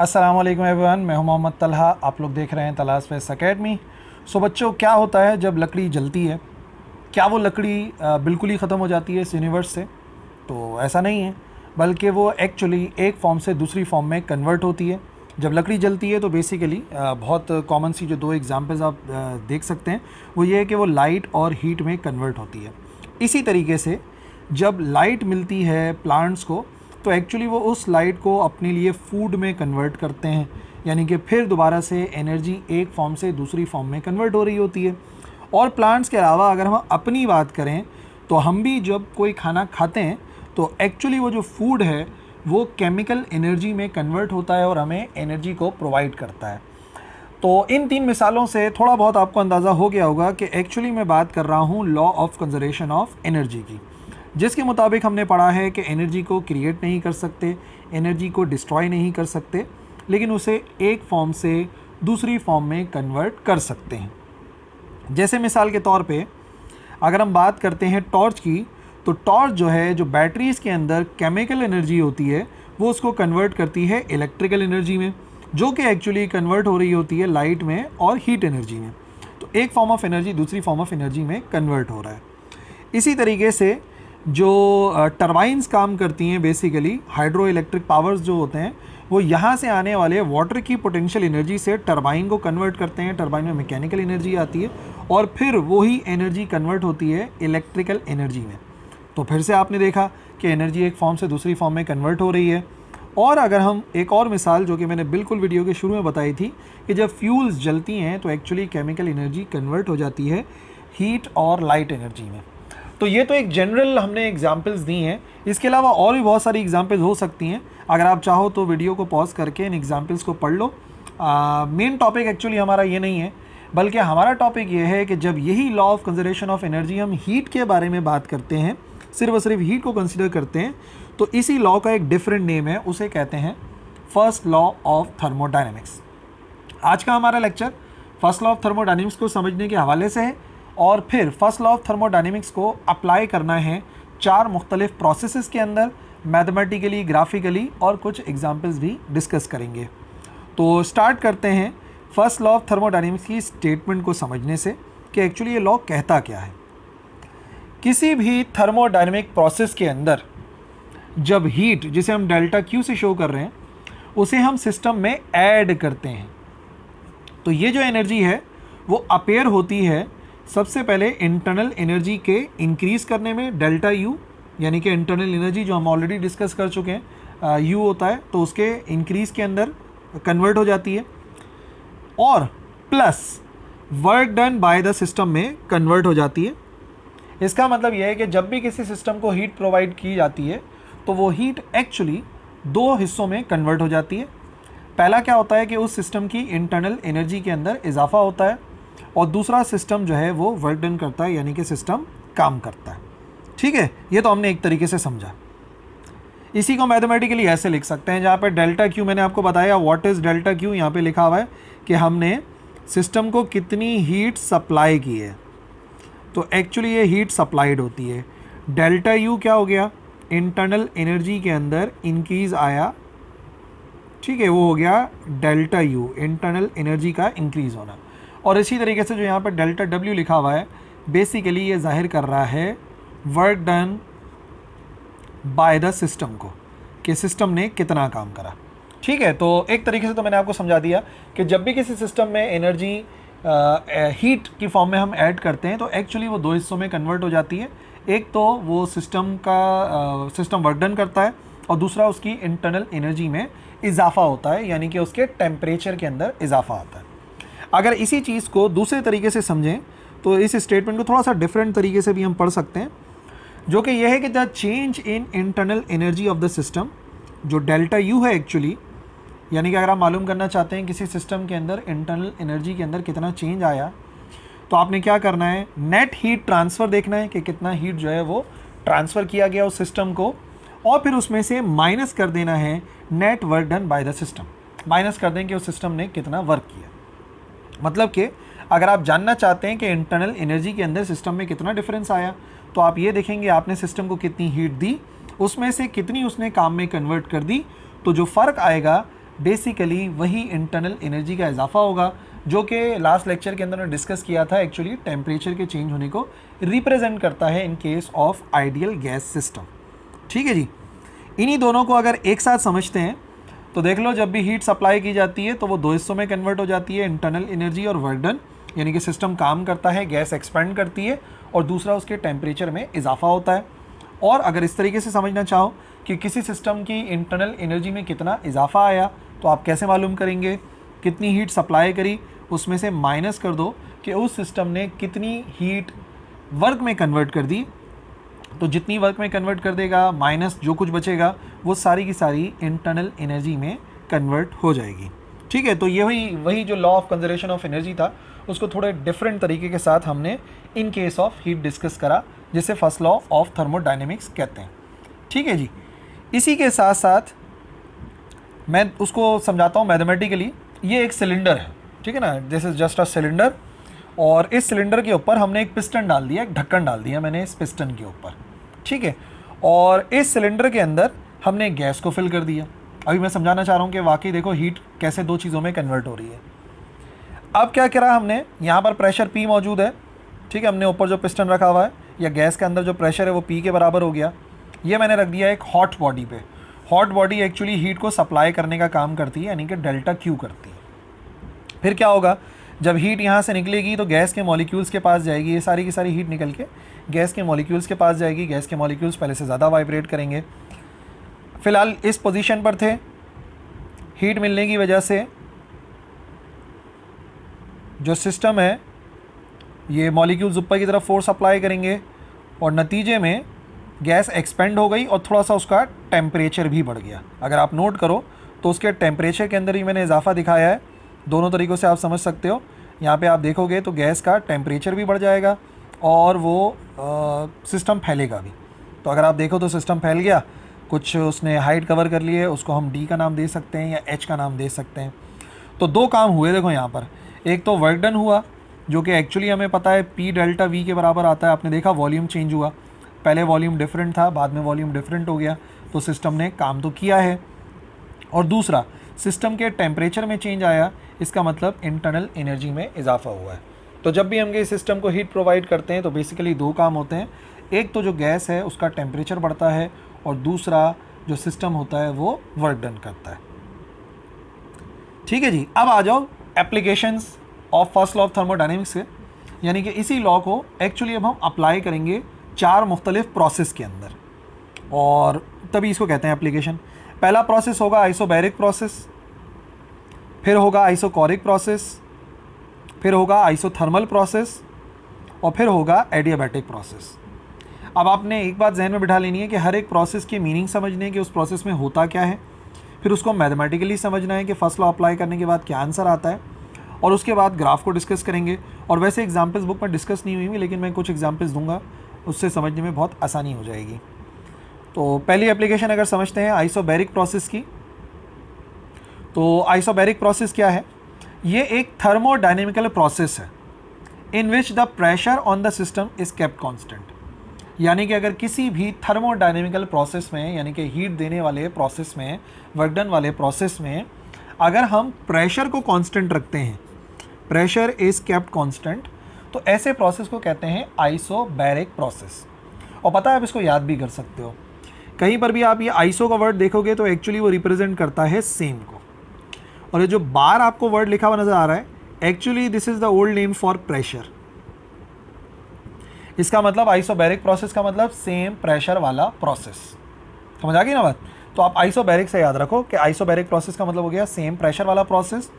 अस्सलाम वालेकुम एवरीवन मैं हूं मोहम्मद तलहा आप लोग देख रहे हैं तलाश फेस अकेडमी सो बच्चों क्या होता है जब लकड़ी जलती है क्या वो लकड़ी बिल्कुल ही ख़त्म हो जाती है इस यूनिवर्स से तो ऐसा नहीं है बल्कि वो एक्चुअली एक फॉर्म से दूसरी फॉर्म में कन्वर्ट होती है जब लकड़ी जलती है तो बेसिकली बहुत कॉमन सी जो दो एग्जाम्पल्स आप देख सकते हैं वो ये है कि वो लाइट और हीट में कन्वर्ट होती है इसी तरीके से जब लाइट मिलती है प्लांट्स को तो एक्चुअली वो उस लाइट को अपने लिए फूड में कन्वर्ट करते हैं यानी कि फिर दोबारा से एनर्जी एक फॉर्म से दूसरी फॉर्म में कन्वर्ट हो रही होती है और प्लांट्स के अलावा अगर हम अपनी बात करें तो हम भी जब कोई खाना खाते हैं तो एक्चुअली वो जो फूड है वो केमिकल एनर्जी में कन्वर्ट होता है और हमें एनर्जी को प्रोवाइड करता है तो इन तीन मिसालों से थोड़ा बहुत आपको अंदाज़ा हो गया होगा कि एक्चुअली मैं बात कर रहा हूँ law of conservation of energy की जिसके मुताबिक हमने पढ़ा है कि एनर्जी को क्रिएट नहीं कर सकते एनर्जी को डिस्ट्रॉय नहीं कर सकते लेकिन उसे एक फॉर्म से दूसरी फॉर्म में कन्वर्ट कर सकते हैं जैसे मिसाल के तौर पे अगर हम बात करते हैं टॉर्च की तो टॉर्च जो है जो बैटरीज़ के अंदर केमिकल एनर्जी होती है वो उसको कन्वर्ट करती है इलेक्ट्रिकल एनर्जी में जो कि एक्चुअली कन्वर्ट हो रही होती है लाइट में और हीट एनर्जी में तो एक फॉर्म ऑफ एनर्जी दूसरी फॉर्म ऑफ एनर्जी में कन्वर्ट हो रहा है इसी तरीके से जो टर्बाइंस काम करती हैं बेसिकली हाइड्रो इलेक्ट्रिक पावर्स जो होते हैं वो यहाँ से आने वाले वाटर की पोटेंशियल एनर्जी से टर्बाइन को कन्वर्ट करते हैं टर्बाइन में मैकेनिकल एनर्जी आती है और फिर वही एनर्जी कन्वर्ट होती है इलेक्ट्रिकल एनर्जी में तो फिर से आपने देखा कि एनर्जी एक फॉर्म से दूसरी फॉर्म में कन्वर्ट हो रही है और अगर हम एक और मिसाल जो कि मैंने बिल्कुल वीडियो के शुरू में बताई थी कि जब फ्यूल्स जलती हैं तो एक्चुअली केमिकल एनर्जी कन्वर्ट हो जाती है हीट और लाइट एनर्जी में तो ये तो एक जनरल हमने एग्जाम्पल्स दी हैं इसके अलावा और भी बहुत सारी एग्जाम्पल्स हो सकती हैं अगर आप चाहो तो वीडियो को पॉज करके इन एग्जाम्पल्स को पढ़ लो मेन टॉपिक एक्चुअली हमारा ये नहीं है बल्कि हमारा टॉपिक ये है कि जब यही law of conservation of energy हम हीट के बारे में बात करते हैं सिर्फ और सिर्फ हीट को कंसिडर करते हैं तो इसी लॉ का एक डिफरेंट नेम है उसे कहते हैं फर्स्ट लॉ ऑफ थर्मोडाइनमिक्स आज का हमारा lecture first law of thermodynamics को समझने के हवाले से है और फिर फर्स्ट लॉ ऑफ थर्मोडाइनमिक्स को अप्लाई करना है चार मुख्तलिफ प्रोसेस के अंदर मैथमेटिकली ग्राफिकली और कुछ एग्जाम्पल्स भी डिस्कस करेंगे तो स्टार्ट करते हैं फर्स्ट लॉ ऑफ थर्मोडाइनमिक्स की स्टेटमेंट को समझने से कि एक्चुअली ये लॉ कहता क्या है किसी भी थर्मोडाइनमिक प्रोसेस के अंदर जब हीट जिसे हम डेल्टा क्यू से शो कर रहे हैं उसे हम सिस्टम में ऐड करते हैं तो ये जो एनर्जी है वो अपेयर होती है सबसे पहले इंटरनल एनर्जी के इंक्रीज करने में डेल्टा यू यानी कि इंटरनल एनर्जी जो हम ऑलरेडी डिस्कस कर चुके हैं यू uh, होता है तो उसके इंक्रीज के अंदर कन्वर्ट हो जाती है और plus work done by the system में कन्वर्ट हो जाती है इसका मतलब यह है कि जब भी किसी सिस्टम को हीट प्रोवाइड की जाती है तो वो हीट एक्चुअली दो हिस्सों में कन्वर्ट हो जाती है पहला क्या होता है कि उस सिस्टम की इंटरनल एनर्जी के अंदर इजाफा होता है और दूसरा सिस्टम जो है वो वर्क डन करता है यानी कि सिस्टम काम करता है ठीक है ये तो हमने एक तरीके से समझा इसी को मैथमेटिकली ऐसे लिख सकते हैं जहाँ पर डेल्टा क्यू मैंने आपको बताया वॉट इज़ डेल्टा क्यू यहाँ पर लिखा हुआ है कि हमने सिस्टम को कितनी हीट सप्लाई की है तो एक्चुअली ये हीट सप्लाइड होती है डेल्टा यू क्या हो गया इंटरनल एनर्जी के अंदर इंक्रीज आया ठीक है वो हो गया डेल्टा यू इंटरनल एनर्जी का इंक्रीज होना और इसी तरीके से जो यहाँ पर डेल्टा डब्ल्यू लिखा हुआ है बेसिकली ये जाहिर कर रहा है work done by the system को कि सिस्टम ने कितना काम करा ठीक है तो एक तरीके से तो मैंने आपको समझा दिया कि जब भी किसी सिस्टम में एनर्जी हीट की फॉर्म में हम ऐड करते हैं तो एक्चुअली वो दो हिस्सों में कन्वर्ट हो जाती है एक तो वो सिस्टम का सिस्टम वर्क डन करता है और दूसरा उसकी इंटरनल एनर्जी में इजाफा होता है यानी कि उसके टेम्परेचर के अंदर इजाफा आता है अगर इसी चीज़ को दूसरे तरीके से समझें तो इस स्टेटमेंट को थोड़ा सा डिफरेंट तरीके से भी हम पढ़ सकते हैं जो कि यह है कि the change in internal energy of the system जो डेल्टा यू है एक्चुअली यानी कि अगर आप मालूम करना चाहते हैं किसी सिस्टम के अंदर इंटरनल एनर्जी के अंदर कितना चेंज आया तो आपने क्या करना है नेट हीट ट्रांसफ़र देखना है कि कितना हीट जो है वो ट्रांसफ़र किया गया उस सिस्टम को और फिर उसमें से माइनस कर देना है net work done by the system minus कर दें कि उस सिस्टम ने कितना वर्क किया मतलब कि अगर आप जानना चाहते हैं कि इंटरनल एनर्जी के अंदर सिस्टम में कितना डिफरेंस आया तो आप ये देखेंगे आपने सिस्टम को कितनी हीट दी उसमें से कितनी उसने काम में कन्वर्ट कर दी तो जो फ़र्क आएगा बेसिकली वही इंटरनल एनर्जी का इजाफा होगा जो कि लास्ट लेक्चर के अंदर ने डिस्कस किया था एक्चुअली टेम्परेचर के चेंज होने को रिप्रेजेंट करता है in case of ideal gas system ठीक है जी इन्हीं दोनों को अगर एक साथ समझते हैं तो देख लो जब भी हीट सप्लाई की जाती है तो वो दो हिस्सों में कन्वर्ट हो जाती है इंटरनल एनर्जी और वर्डन यानी कि सिस्टम काम करता है गैस एक्सपेंड करती है और दूसरा उसके टेम्परेचर में इजाफा होता है और अगर इस तरीके से समझना चाहो कि किसी सिस्टम की इंटरनल एनर्जी में कितना इजाफा आया तो आप कैसे मालूम करेंगे कितनी हीट सप्लाई करी उसमें से माइनस कर दो कि उस सिस्टम ने कितनी हीट वर्क में कन्वर्ट कर दी तो जितनी वर्क में कन्वर्ट कर देगा माइनस जो कुछ बचेगा वो सारी की सारी इंटरनल एनर्जी में कन्वर्ट हो जाएगी ठीक है तो ये वही वही जो law of conservation of energy था उसको थोड़े डिफरेंट तरीके के साथ हमने in case of heat discuss करा जिसे फर्स्ट लॉ ऑफ थर्मोडाइनमिक्स कहते हैं ठीक है जी इसी के साथ साथ मैं उसको समझाता हूँ मैथमेटिकली ये एक सिलेंडर है ठीक है ना this is just a cylinder और इस सिलेंडर के ऊपर हमने एक पिस्टन डाल दिया एक ढक्कन डाल दिया मैंने इस पिस्टन के ऊपर ठीक है और इस सिलेंडर के अंदर हमने गैस को फिल कर दिया अभी मैं समझाना चाह रहा हूँ कि वाकई देखो हीट कैसे दो चीज़ों में कन्वर्ट हो रही है अब क्या करा हमने यहाँ पर प्रेशर पी मौजूद है ठीक है हमने ऊपर जो पिस्टन रखा हुआ है या गैस के अंदर जो प्रेशर है वो पी के बराबर हो गया ये मैंने रख दिया एक हॉट बॉडी पे हॉट बॉडी एक्चुअली हीट को सप्लाई करने का काम करती है यानी कि डेल्टा क्यू करती है फिर क्या होगा जब हीट यहाँ से निकलेगी तो गैस के मॉलिक्यूल्स के पास जाएगी ये सारी की सारी हीट निकल के गैस के मॉलिक्यूल्स के पास जाएगी गैस के मॉलिक्यूल्स पहले से ज़्यादा वाइब्रेट करेंगे फ़िलहाल इस पोजीशन पर थे हीट मिलने की वजह से जो सिस्टम है ये मॉलिक्यूल्स ऊपर की तरफ फोर्स अप्लाई करेंगे और नतीजे में गैस एक्सपेंड हो गई और थोड़ा सा उसका टेम्परेचर भी बढ़ गया अगर आप नोट करो तो उसके टेम्परेचर के अंदर ही मैंने इजाफा दिखाया है दोनों तरीक़ों से आप समझ सकते हो यहाँ पे आप देखोगे तो गैस का टेम्परेचर भी बढ़ जाएगा और वो सिस्टम फैलेगा भी तो अगर आप देखो तो सिस्टम फैल गया कुछ उसने हाइट कवर कर लिए उसको हम डी का नाम दे सकते हैं या एच का नाम दे सकते हैं तो दो काम हुए देखो यहाँ पर एक तो वर्क डन हुआ जो कि एक्चुअली हमें पता है पी डेल्टा वी के बराबर आता है आपने देखा वॉल्यूम चेंज हुआ पहले वॉल्यूम डिफरेंट था बाद में वॉल्यूम डिफरेंट हो गया तो सिस्टम ने काम तो किया है और दूसरा सिस्टम के टेम्परेचर में चेंज आया इसका मतलब इंटरनल एनर्जी में इजाफा हुआ है तो जब भी हम ये सिस्टम को हीट प्रोवाइड करते हैं तो बेसिकली दो काम होते हैं एक तो जो गैस है उसका टेम्परेचर बढ़ता है और दूसरा जो सिस्टम होता है वो वर्क डन करता है ठीक है जी अब आ जाओ applications of first law of thermodynamics के यानी कि इसी लॉ को एक्चुअली अब हम अप्लाई करेंगे चार मुख्तलिफ प्रोसेस के अंदर और तभी इसको कहते हैं एप्लीकेशन पहला प्रोसेस होगा आइसोबैरिक प्रोसेस फिर होगा आइसोकॉरिक प्रोसेस फिर होगा आइसोथर्मल प्रोसेस और फिर होगा एडियाबैटिक प्रोसेस अब आपने एक बात जहन में बिठा लेनी है कि हर एक प्रोसेस की मीनिंग समझनी है कि उस प्रोसेस में होता क्या है फिर उसको मैथमेटिकली समझना है कि फर्स्ट लॉ अप्लाई करने के बाद क्या आंसर आता है और उसके बाद ग्राफ को डिस्कस करेंगे और वैसे एग्जाम्पल्स बुक में डिस्कस नहीं हुई लेकिन मैं कुछ एग्जाम्पल्स दूंगा उससे समझने में बहुत आसानी हो जाएगी तो पहली एप्लीकेशन अगर समझते हैं आइसोबैरिक प्रोसेस की तो आइसोबैरिक प्रोसेस क्या है ये एक थर्मोडाइनेमिकल प्रोसेस है in which the pressure on the system is kept constant यानी कि अगर किसी भी थर्मोडाइनेमिकल प्रोसेस में यानी कि हीट देने वाले प्रोसेस में वर्कडन वाले प्रोसेस में अगर हम प्रेशर को कॉन्स्टेंट रखते हैं प्रेशर इज़ केप्ट कॉन्स्टेंट तो ऐसे प्रोसेस को कहते हैं आइसोबैरिक प्रोसेस और पता है आप इसको याद भी कर सकते हो कहीं पर भी आप ये आइसो का वर्ड देखोगे तो एक्चुअली वो रिप्रेजेंट करता है सेम को और ये जो बार आपको वर्ड लिखा हुआ नज़र आ रहा है actually this is the old name for pressure इसका मतलब आइसोबैरिक प्रोसेस का मतलब सेम प्रेशर वाला प्रोसेस समझ आ गई ना बात तो आप आइसोबैरिक से याद रखो कि आइसोबैरिक प्रोसेस का मतलब हो गया सेम प्रेशर वाला प्रोसेस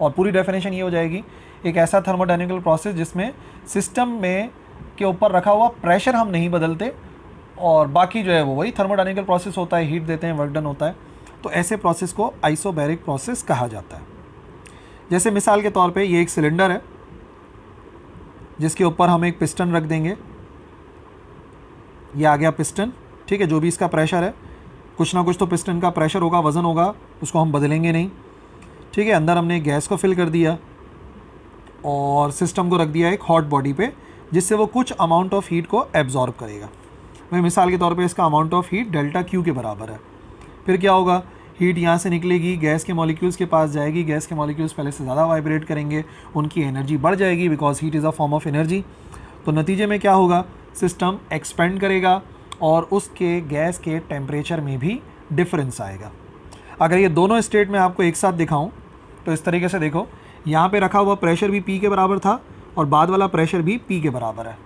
और पूरी डेफिनेशन ये हो जाएगी एक ऐसा थर्मोडाइनिकल प्रोसेस जिसमें सिस्टम में के ऊपर रखा हुआ प्रेशर हम नहीं बदलते और बाकी जो है वो वही थर्मोडाइनिकल प्रोसेस होता है हीट देते हैं वर्क डन होता है तो ऐसे प्रोसेस को आइसोबैरिक प्रोसेस कहा जाता है जैसे मिसाल के तौर पे ये एक सिलेंडर है जिसके ऊपर हम एक पिस्टन रख देंगे ये आ गया पिस्टन ठीक है जो भी इसका प्रेशर है कुछ ना कुछ तो पिस्टन का प्रेशर होगा वज़न होगा उसको हम बदलेंगे नहीं ठीक है अंदर हमने गैस को फिल कर दिया और सिस्टम को रख दिया एक हॉट बॉडी पे जिससे वो कुछ अमाउंट ऑफ हीट को एब्जॉर्ब करेगा भाई मिसाल के तौर पे इसका amount of heat delta Q के बराबर है फिर क्या होगा हीट यहाँ से निकलेगी गैस के मॉलिक्यूल्स के पास जाएगी गैस के मॉलिक्यूल्स पहले से ज़्यादा वाइब्रेट करेंगे उनकी एनर्जी बढ़ जाएगी because heat is a form of energy तो नतीजे में क्या होगा सिस्टम एक्सपेंड करेगा और उसके गैस के टेम्परेचर में भी डिफरेंस आएगा अगर ये दोनों स्टेट में आपको एक साथ दिखाऊँ तो इस तरीके से देखो यहाँ पर रखा हुआ प्रेशर भी पी के बराबर था और बाद वाला प्रेशर भी पी के बराबर है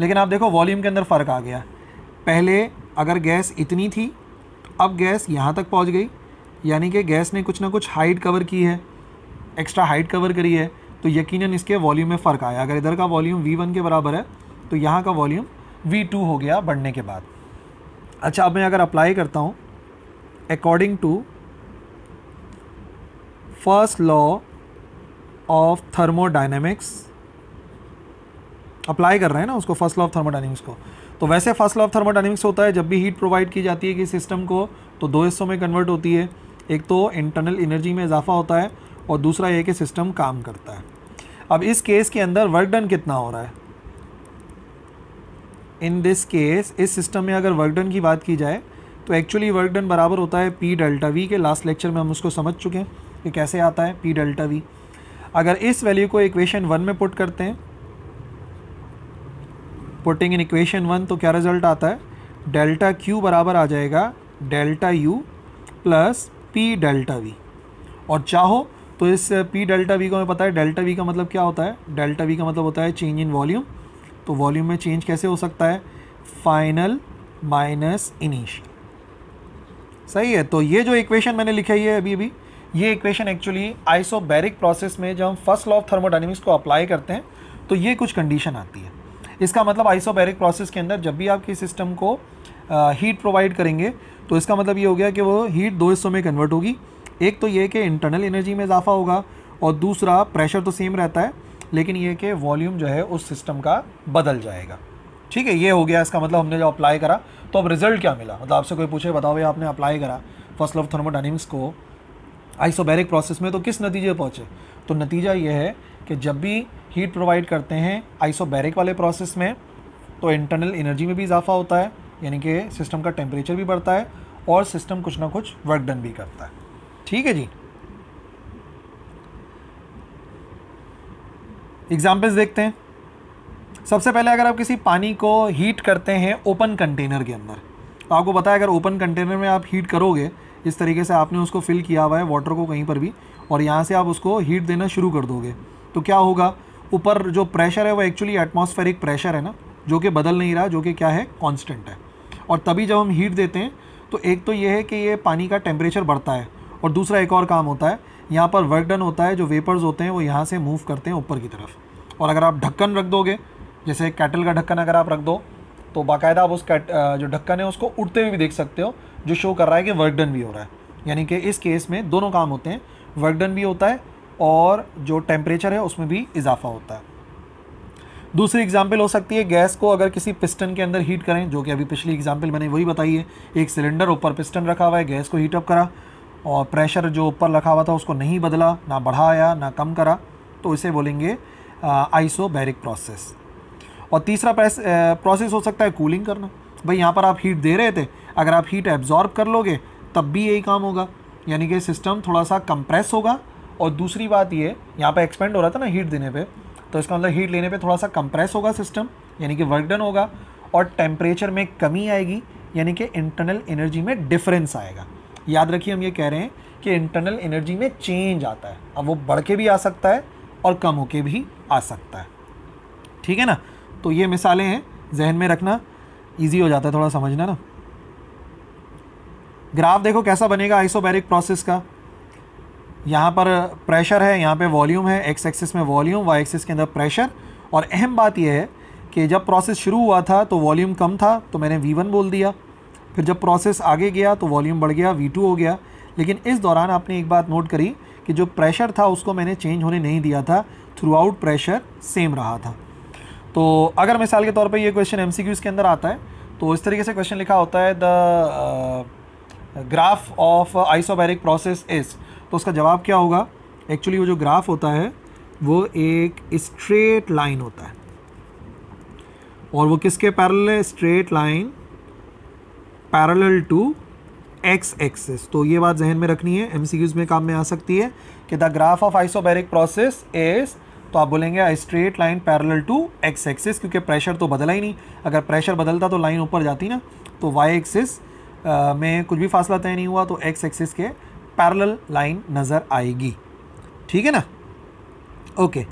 लेकिन आप देखो वॉल्यूम के अंदर फ़र्क आ गया पहले अगर गैस इतनी थी तो अब गैस यहाँ तक पहुँच गई यानी कि गैस ने कुछ ना कुछ हाइट कवर की है एक्स्ट्रा हाइट कवर करी है तो यकीनन इसके वॉल्यूम में फ़र्क आया अगर इधर का वॉल्यूम V1 के बराबर है तो यहाँ का वॉल्यूम V2 हो गया बढ़ने के बाद अच्छा अब मैं अगर अप्लाई करता हूँ according to first law of thermodynamics apply कर रहे हैं ना उसको फर्स्ट लॉ ऑफ थर्मोडाइनमिक्स को तो वैसे फर्स्ट लॉ ऑफ थर्मोडाइनमिक्स होता है जब भी हीट प्रोवाइड की जाती है कि सिस्टम को तो दो हिस्सों में कन्वर्ट होती है एक तो इंटरनल एनर्जी में इजाफा होता है और दूसरा ये कि सिस्टम काम करता है अब इस केस के अंदर वर्क डन कितना हो रहा है इन दिस केस इस सिस्टम में अगर वर्क डन की बात की जाए तो एक्चुअली वर्क डन बराबर होता है पी डेल्टा वी के लास्ट लेक्चर में हम उसको समझ चुके हैं कि कैसे आता है पी डेल्टा वी अगर इस वैल्यू को इक्वेशन वन में पुट करते हैं पुटिंग इन इक्वेशन वन तो क्या रिजल्ट आता है डेल्टा क्यू बराबर आ जाएगा delta U plus P delta V और चाहो तो इस पी डेल्टा वी को हमें पता है डेल्टा वी का मतलब क्या होता है डेल्टा वी का मतलब होता है चेंज इन वॉल्यूम तो वॉल्यूम में चेंज कैसे हो सकता है फाइनल माइनस इनिशियल सही है तो ये जो इक्वेशन मैंने लिखाई है अभी अभी ये इक्वेशन एक्चुअली आइसोबैरिक प्रोसेस में जब हम फर्स्ट लॉ ऑफ थर्मोडाइनमिक्स को अप्लाई करते हैं तो ये कुछ कंडीशन आती है इसका मतलब आइसोबैरिक प्रोसेस के अंदर जब भी आपके सिस्टम को हीट प्रोवाइड करेंगे तो इसका मतलब ये हो गया कि वो हीट दो हिस्सों में कन्वर्ट होगी एक तो ये कि इंटरनल एनर्जी में इजाफा होगा और दूसरा प्रेशर तो सेम रहता है लेकिन ये कि वॉल्यूम जो है उस सिस्टम का बदल जाएगा ठीक है ये हो गया इसका मतलब हमने जब अप्लाई करा तो अब रिजल्ट क्या मिला मतलब आपसे कोई पूछे बताओ भाई आपने अप्लाई करा फर्स्ट ऑफ थर्मोडाइनमिक्स को आइसोबैरिक प्रोसेस में तो किस नतीजे पहुँचे तो नतीजा ये है कि जब भी हीट प्रोवाइड करते हैं आइसोबैरिक वाले प्रोसेस में तो इंटरनल एनर्जी में भी इजाफा होता है यानी कि सिस्टम का टेम्परेचर भी बढ़ता है और सिस्टम कुछ ना कुछ वर्क डन भी करता है ठीक है जी एग्जाम्पल्स देखते हैं सबसे पहले अगर आप किसी पानी को हीट करते हैं ओपन कंटेनर के अंदर तो आपको पता है अगर ओपन कंटेनर में आप हीट करोगे इस तरीके से आपने उसको फिल किया हुआ है वाटर को कहीं पर भी और यहाँ से आप उसको हीट देना शुरू कर दोगे तो क्या होगा ऊपर जो प्रेशर है वो एक्चुअली एटमॉस्फेरिक प्रेशर है ना जो कि बदल नहीं रहा जो कि क्या है कांस्टेंट है और तभी जब हम हीट देते हैं तो एक तो ये है कि ये पानी का टेम्परेचर बढ़ता है और दूसरा एक और काम होता है यहाँ पर वर्क डन होता है जो वेपर्स होते हैं वो यहाँ से मूव करते हैं ऊपर की तरफ और अगर आप ढक्कन रख दोगे जैसे कैटल का ढक्कन अगर आप रख दो तो बाकायदा आप उस कैट जो ढक्कन है उसको उड़ते हुए भी देख सकते हो जो शो कर रहा है कि वर्क डन भी हो रहा है यानी कि इस केस में दोनों काम होते हैं वर्क डन भी होता है और जो टेम्परेचर है उसमें भी इजाफा होता है दूसरी एग्जाम्पल हो सकती है गैस को अगर किसी पिस्टन के अंदर हीट करें जो कि अभी पिछली एग्जाम्पल मैंने वही बताई है एक सिलेंडर ऊपर पिस्टन रखा हुआ है गैस को हीटअप करा और प्रेशर जो ऊपर रखा हुआ था उसको नहीं बदला ना बढ़ाया ना कम करा तो इसे बोलेंगे आइसोबैरिक प्रोसेस और तीसरा प्रोसेस हो सकता है कूलिंग करना भाई यहाँ पर आप हीट दे रहे थे अगर आप हीट एब्जॉर्ब कर लोगे तब भी यही काम होगा यानी कि सिस्टम थोड़ा सा कंप्रेस होगा और दूसरी बात ये यहाँ पर एक्सपेंड हो रहा था ना हीट देने पर तो इसका मतलब हीट लेने पर थोड़ा सा कंप्रेस होगा सिस्टम यानी कि वर्क डन होगा और टेम्परेचर में कमी आएगी यानी कि इंटरनल एनर्जी में डिफरेंस आएगा याद रखिए हम ये कह रहे हैं कि इंटरनल एनर्जी में चेंज आता है अब वो बढ़ के भी आ सकता है और कम होके भी आ सकता है ठीक है ना तो ये मिसालें हैं जहन में रखना इजी हो जाता है थोड़ा समझना ना ग्राफ देखो कैसा बनेगा आइसोबैरिक प्रोसेस का यहाँ पर प्रेशर है यहाँ पे वॉल्यूम है एक्स एक्सिस में वॉल्यूम वाई एक्सिस के अंदर प्रेशर और अहम बात यह है कि जब प्रोसेस शुरू हुआ था तो वॉल्यूम कम था तो मैंने वी वन बोल दिया फिर जब प्रोसेस आगे गया तो वॉल्यूम बढ़ गया वी टू हो गया लेकिन इस दौरान आपने एक बात नोट करी कि जो प्रेशर था उसको मैंने चेंज होने नहीं दिया था थ्रू आउट प्रेशर सेम रहा था तो अगर मिसाल के तौर पर ये क्वेश्चन एम के अंदर आता है तो इस तरीके से क्वेश्चन लिखा होता है the graph of isobaric process is तो उसका जवाब क्या होगा एक्चुअली वो जो ग्राफ होता है वो एक स्ट्रेट लाइन होता है और वो किसके पैरल है straight line parallel to X axis तो ये बात जहन में रखनी है एम में काम में आ सकती है कि the graph of isobaric process is तो आप बोलेंगे I straight line parallel to X axis क्योंकि प्रेशर तो बदला ही नहीं अगर प्रेशर बदलता तो लाइन ऊपर जाती ना तो वाई एक्सिस में कुछ भी फासला तय नहीं हुआ तो एक्स एक्सिस के पैरल लाइन नज़र आएगी ठीक है ना ओके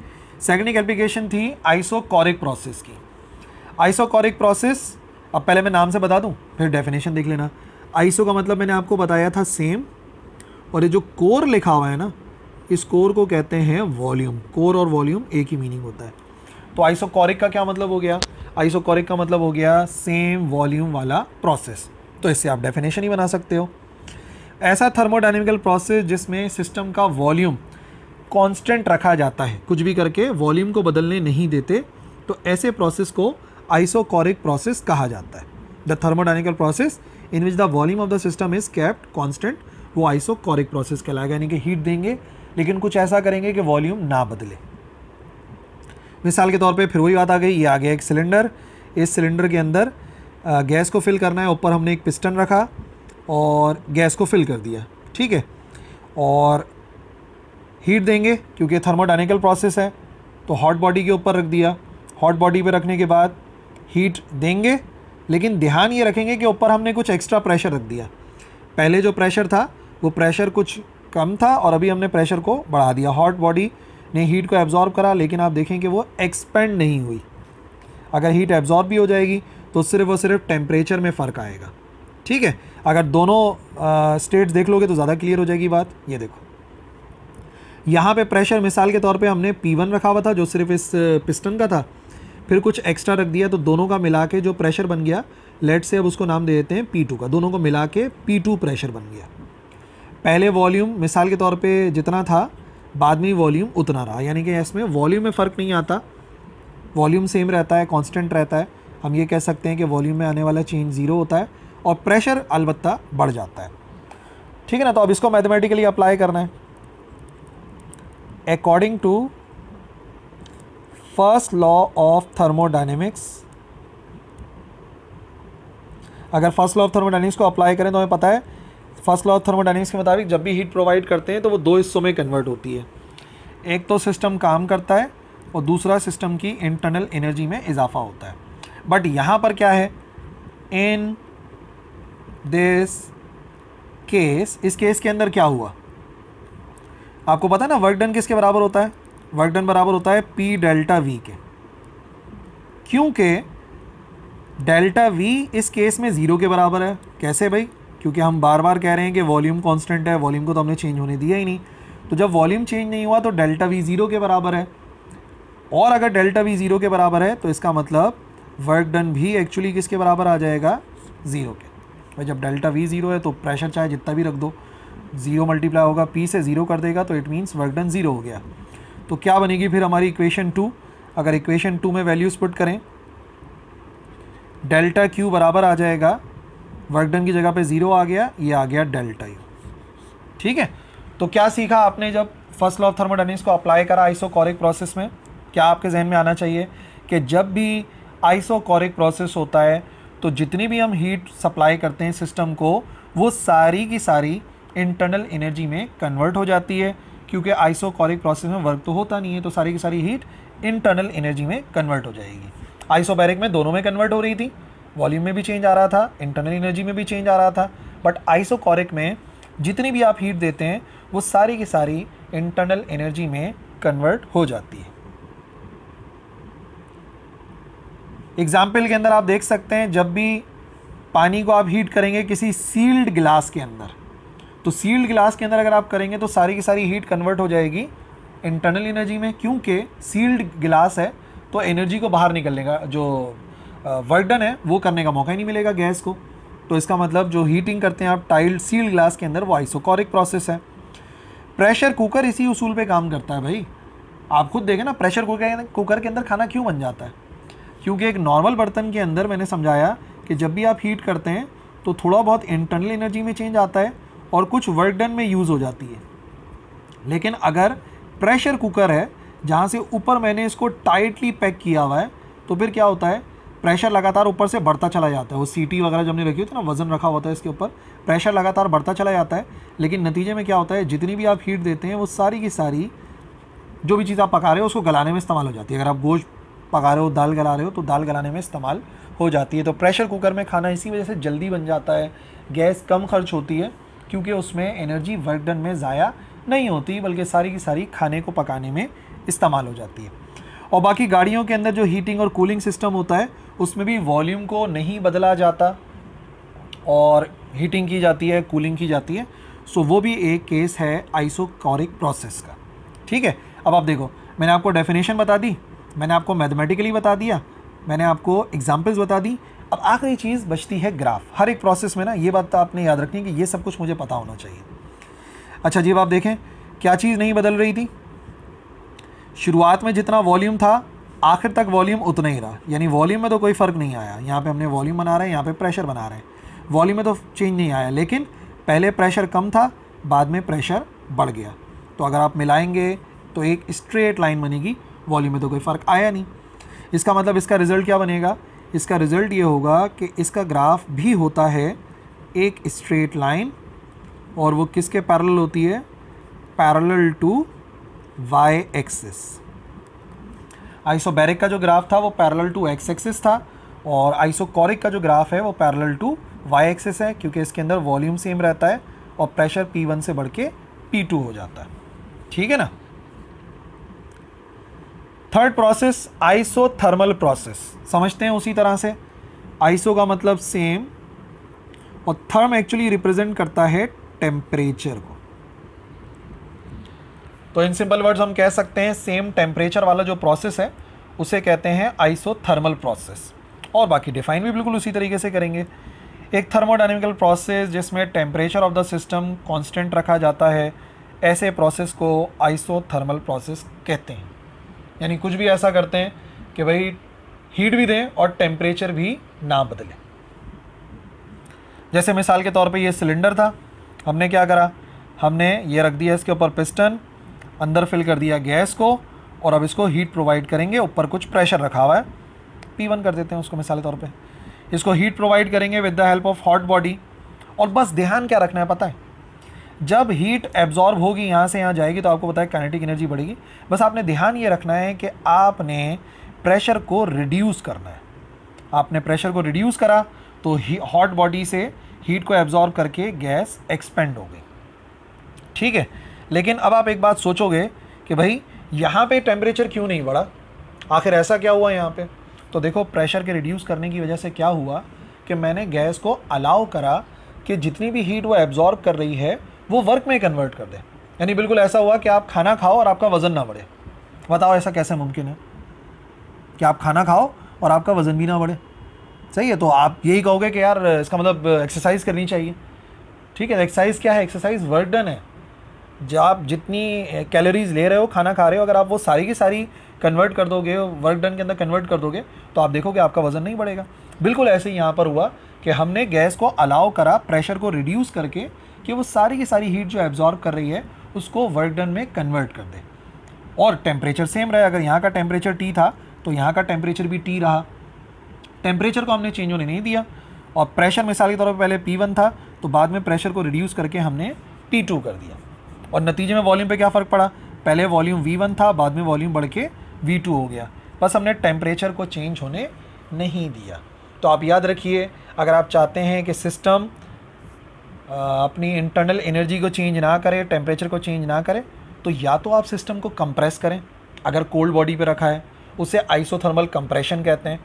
सेकेंड एक एप्लीकेशन थी आइसोकॉरिक प्रोसेस की आइसोकॉरिक प्रोसेस अब पहले मैं नाम से बता दूं फिर डेफिनेशन देख लेना आइसो का मतलब मैंने आपको बताया था सेम और ये जो कोर लिखा हुआ है ना इस कोर को कहते हैं वॉल्यूम कोर और वॉल्यूम एक ही मीनिंग होता है तो आइसोकॉरिक का क्या मतलब हो गया आइसोकॉरिक का मतलब हो गया सेम वॉल्यूम वाला प्रोसेस तो इससे आप डेफिनेशन ही बना सकते हो ऐसा थर्मोडाइनमिकल प्रोसेस जिसमें सिस्टम का वॉल्यूम कांस्टेंट रखा जाता है कुछ भी करके वॉल्यूम को बदलने नहीं देते तो ऐसे प्रोसेस को आइसोकोरिक प्रोसेस कहा जाता है the thermodynamical process in which the volume of the system is kept constant वो आइसोकोरिक प्रोसेस कहलाएगा यानी कि हीट देंगे लेकिन कुछ ऐसा करेंगे कि वॉल्यूम ना बदले मिसाल के तौर पे फिर वही बात आ गई ये आ गया एक सिलेंडर इस सिलेंडर के अंदर गैस को फिल करना है ऊपर हमने एक पिस्टन रखा और गैस को फिल कर दिया ठीक है और हीट देंगे क्योंकि थर्मोडाइनिकल प्रोसेस है तो हॉट बॉडी के ऊपर रख दिया हॉट बॉडी पे रखने के बाद हीट देंगे लेकिन ध्यान ये रखेंगे कि ऊपर हमने कुछ एक्स्ट्रा प्रेशर रख दिया पहले जो प्रेशर था वो प्रेशर कुछ कम था और अभी हमने प्रेशर को बढ़ा दिया हॉट बॉडी ने हीट को एब्ज़ॉर्ब करा लेकिन आप देखें कि वो एक्सपेंड नहीं हुई अगर हीट एब्ज़ॉर्ब भी हो जाएगी तो सिर्फ और सिर्फ टेम्परेचर में फ़र्क आएगा ठीक है अगर दोनों स्टेट्स देख लोगे तो ज़्यादा क्लियर हो जाएगी बात ये देखो यहाँ पे प्रेशर मिसाल के तौर पे हमने P1 रखा हुआ था जो सिर्फ इस पिस्टन का था फिर कुछ एक्स्ट्रा रख दिया तो दोनों का मिला के जो प्रेशर बन गया लेट से अब उसको नाम दे देते हैं टू का दोनों को मिला के टू प्रेशर बन गया पहले वॉल्यूम मिसाल के तौर पे जितना था बाद में वॉल्यूम उतना रहा यानी कि इसमें वॉल्यूम में फ़र्क नहीं आता वॉल्यूम सेम रहता है कॉन्स्टेंट रहता है हम ये कह सकते हैं कि वॉल्यूम में आने वाला चेंज ज़ीरो होता है और प्रेशर अलबत्ता बढ़ जाता है ठीक है ना तो अब इसको मैथमेटिकली अप्लाई करना है according to first law of thermodynamics अगर फर्स्ट लॉ ऑफ थर्मोडाइनमिक्स को अप्लाई करें तो हमें पता है फर्स्ट लॉ ऑफ थर्मोडाइनमिक्स के मुताबिक जब भी हीट प्रोवाइड करते हैं तो वो दो हिस्सों में कन्वर्ट होती है एक तो सिस्टम काम करता है और दूसरा सिस्टम की इंटरनल एनर्जी में इजाफा होता है बट यहाँ पर क्या है इन दिस केस इस केस के अंदर क्या हुआ आपको पता है ना वर्क डन किसके बराबर होता है वर्क डन बराबर होता है पी डेल्टा वी के क्योंकि डेल्टा वी इस केस में ज़ीरो के बराबर है कैसे भाई क्योंकि हम बार बार कह रहे हैं कि वॉल्यूम कांस्टेंट है वॉल्यूम को तो हमने चेंज होने दिया ही नहीं तो जब वॉल्यूम चेंज नहीं हुआ तो डेल्टा वी ज़ीरो के बराबर है और अगर डेल्टा वी ज़ीरो के बराबर है तो इसका मतलब वर्क डन भी एक्चुअली किसके बराबर आ जाएगा ज़ीरो के और जब डेल्टा वी ज़ीरो है तो प्रेशर चाहे जितना भी रख दो ज़ीरो मल्टीप्लाई होगा पी से ज़ीरो कर देगा तो it means work done zero हो गया तो क्या बनेगी फिर हमारी इक्वेशन टू अगर इक्वेशन टू में वैल्यूज़ पुट करें डेल्टा क्यू बराबर आ जाएगा वर्क डन की जगह पे ज़ीरो आ गया ये आ गया डेल्टा यू ठीक है तो क्या सीखा आपने जब फर्स्ट लॉ ऑफ को अप्लाई करा आइसोकॉरिक प्रोसेस में क्या आपके जहन में आना चाहिए कि जब भी आइसोकॉरिक प्रोसेस होता है तो जितनी भी हम हीट सप्लाई करते हैं सिस्टम को वो सारी की सारी इंटरनल एनर्जी में कन्वर्ट हो जाती है क्योंकि आइसोकॉरिक प्रोसेस में वर्क तो होता नहीं है तो सारी की सारी हीट इंटरनल एनर्जी में कन्वर्ट हो जाएगी आइसोबैरिक में दोनों में कन्वर्ट हो रही थी वॉल्यूम में भी चेंज आ रहा था इंटरनल एनर्जी में भी चेंज आ रहा था बट आइसोकॉरिक में जितनी भी आप हीट देते हैं वो सारी की सारी इंटरनल एनर्जी में कन्वर्ट हो जाती है एग्ज़ाम्पल के अंदर आप देख सकते हैं जब भी पानी को आप हीट करेंगे किसी सील्ड गिलास के अंदर तो सील्ड गिलास के अंदर अगर आप करेंगे तो सारी की सारी हीट कन्वर्ट हो जाएगी इंटरनल एनर्जी में क्योंकि सील्ड गिलास है तो एनर्जी को बाहर निकलने का जो वर्डन है वो करने का मौका ही नहीं मिलेगा गैस को तो इसका मतलब जो हीटिंग करते हैं आप टाइल्ड सील्ड ग्लास के अंदर वो आइसोकॉरिक प्रोसेस है प्रेशर कुकर इसी उसूल पे काम करता है भाई आप खुद देखें ना प्रेशर कुकर कुकर के अंदर खाना क्यों बन जाता है क्योंकि एक नॉर्मल बर्तन के अंदर मैंने समझाया कि जब भी आप हीट करते हैं तो थोड़ा बहुत इंटरनल एनर्जी में चेंज आता है और कुछ वर्क डन में यूज़ हो जाती है लेकिन अगर प्रेशर कुकर है जहाँ से ऊपर मैंने इसको टाइटली पैक किया हुआ है तो फिर क्या होता है प्रेशर लगातार ऊपर से बढ़ता चला जाता है वो सीटी वगैरह जब हमने रखी होती है ना वजन रखा होता है इसके ऊपर प्रेशर लगातार बढ़ता चला जाता है लेकिन नतीजे में क्या होता है जितनी भी आप हीट देते हैं वो सारी की सारी जो भी चीज़ आप पका रहे हो उसको गलाने में इस्तेमाल हो जाती है अगर आप गोश्त पका रहे हो दाल गला रहे हो तो दाल गलाने में इस्तेमाल हो जाती है तो प्रेशर कुकर में खाना इसी वजह से जल्दी बन जाता है गैस कम खर्च होती है क्योंकि उसमें एनर्जी वर्क डन में ज़ाया नहीं होती बल्कि सारी की सारी खाने को पकाने में इस्तेमाल हो जाती है और बाकी गाड़ियों के अंदर जो हीटिंग और कूलिंग सिस्टम होता है उसमें भी वॉल्यूम को नहीं बदला जाता और हीटिंग की जाती है कूलिंग की जाती है सो वो भी एक केस है आइसोकॉरिक प्रोसेस का ठीक है अब आप देखो मैंने आपको डेफिनेशन बता दी मैंने आपको मैथमेटिकली बता दिया मैंने आपको एग्जाम्पल्स बता दी अब आखिरी चीज़ बचती है ग्राफ हर एक प्रोसेस में ना ये बात तो आपने याद रखनी कि ये सब कुछ मुझे पता होना चाहिए अच्छा जी अब आप देखें क्या चीज़ नहीं बदल रही थी शुरुआत में जितना वॉल्यूम था आखिर तक वॉल्यूम उतना ही रहा यानी वॉल्यूम में तो कोई फ़र्क नहीं आया यहाँ पे हमने वॉल्यूम बना रहे हैं यहाँ पे प्रेशर बना रहे हैं वॉल्यूम में तो चेंज नहीं आया लेकिन पहले प्रेशर कम था बाद में प्रेशर बढ़ गया तो अगर आप मिलाएंगे तो एक स्ट्रेट लाइन बनेगी वॉल्यूम में तो कोई फ़र्क आया नहीं इसका मतलब इसका रिज़ल्ट क्या बनेगा इसका रिज़ल्ट ये होगा कि इसका ग्राफ भी होता है एक स्ट्रेट लाइन और वो किसके पैरल होती है parallel to Y axis isobaric का जो ग्राफ था वो पैरल टू एक्स एक्सिस था और कॉरिक का जो ग्राफ है वो पैरल टू वाई एक्सिस है क्योंकि इसके अंदर वॉल्यूम सेम रहता है और प्रेशर पी वन से बढ़ के पी टू हो जाता है ठीक है ना third process isothermal process समझते हैं उसी तरह से आइसो का मतलब सेम और थर्म एक्चुअली रिप्रेजेंट करता है टेम्परेचर को तो इन सिंपल वर्ड्स हम कह सकते हैं सेम टेम्परेचर वाला जो प्रोसेस है उसे कहते हैं आइसो थर्मल प्रोसेस और बाकी डिफाइन भी बिल्कुल उसी तरीके से करेंगे एक थर्मोडाइनमिकल प्रोसेस जिसमें temperature of the system constant रखा जाता है ऐसे प्रोसेस को आइसो थर्मल प्रोसेस कहते हैं यानी कुछ भी ऐसा करते हैं कि भाई हीट भी दें और टेम्परेचर भी ना बदलें जैसे मिसाल के तौर पे ये सिलेंडर था हमने क्या करा हमने ये रख दिया इसके ऊपर पिस्टन अंदर फिल कर दिया गैस को और अब इसको हीट प्रोवाइड करेंगे ऊपर कुछ प्रेशर रखा हुआ है पी वन कर देते हैं उसको मिसाल के तौर पर इसको हीट प्रोवाइड करेंगे with the help of hot body और बस ध्यान क्या रखना है पता है जब हीट एब्जॉर्ब होगी यहाँ से यहाँ जाएगी तो आपको पता है कैनेटिक एनर्जी बढ़ेगी बस आपने ध्यान ये रखना है कि आपने प्रेशर को रिड्यूस करना है आपने प्रेशर को रिड्यूस करा तो हॉट बॉडी से हीट को एब्जॉर्ब करके गैस एक्सपेंड हो गई ठीक है लेकिन अब आप एक बात सोचोगे कि भाई यहाँ पे टेम्परेचर क्यों नहीं बढ़ा आखिर ऐसा क्या हुआ यहाँ पे तो देखो प्रेशर के रिड्यूस करने की वजह से क्या हुआ कि मैंने गैस को अलाउ करा कि जितनी भी हीट वो एब्जॉर्ब कर रही है वो वर्क में कन्वर्ट कर दें यानी बिल्कुल ऐसा हुआ कि आप खाना खाओ और आपका वज़न ना बढ़े बताओ ऐसा कैसे मुमकिन है कि आप खाना खाओ और आपका वज़न भी ना बढ़े सही है तो आप यही कहोगे कि यार इसका मतलब एक्सरसाइज uh, करनी चाहिए ठीक है एक्सरसाइज क्या है एक्सरसाइज वर्क डन है जो आप जितनी कैलोरीज uh, ले रहे हो खाना खा रहे हो अगर आप वो सारी की सारी कन्वर्ट कर दोगे वर्क डन के अंदर कन्वर्ट कर दोगे तो आप देखोगे आपका वज़न नहीं बढ़ेगा बिल्कुल ऐसे ही यहाँ पर हुआ कि हमने गैस को अलाउ करा प्रेशर को रिड्यूस करके कि वो सारी की सारी हीट जो एब्जॉर्ब कर रही है उसको वर्क डन में कन्वर्ट कर दे और टेम्परेचर सेम रहे अगर यहाँ का टेम्परेचर टी था तो यहाँ का टेम्परेचर भी टी रहा टेम्परेचर को हमने चेंज होने नहीं दिया और प्रेशर मिसाल के तौर पर पहले पी वन था तो बाद में प्रेशर को रिड्यूस करके हमने टी टू कर दिया और नतीजे में वॉल्यूम पे क्या फ़र्क पड़ा पहले वॉल्यूम वी वन था बाद में वॉल्यूम बढ़ के वी टू हो गया बस हमने टेम्परेचर को चेंज होने नहीं दिया तो आप याद रखिए अगर आप चाहते हैं कि सिस्टम अपनी इंटरनल एनर्जी को चेंज ना करें टेम्परेचर को चेंज ना करें तो या तो आप सिस्टम को कंप्रेस करें अगर कोल्ड बॉडी पे रखा है उसे आइसोथर्मल कंप्रेशन कहते हैं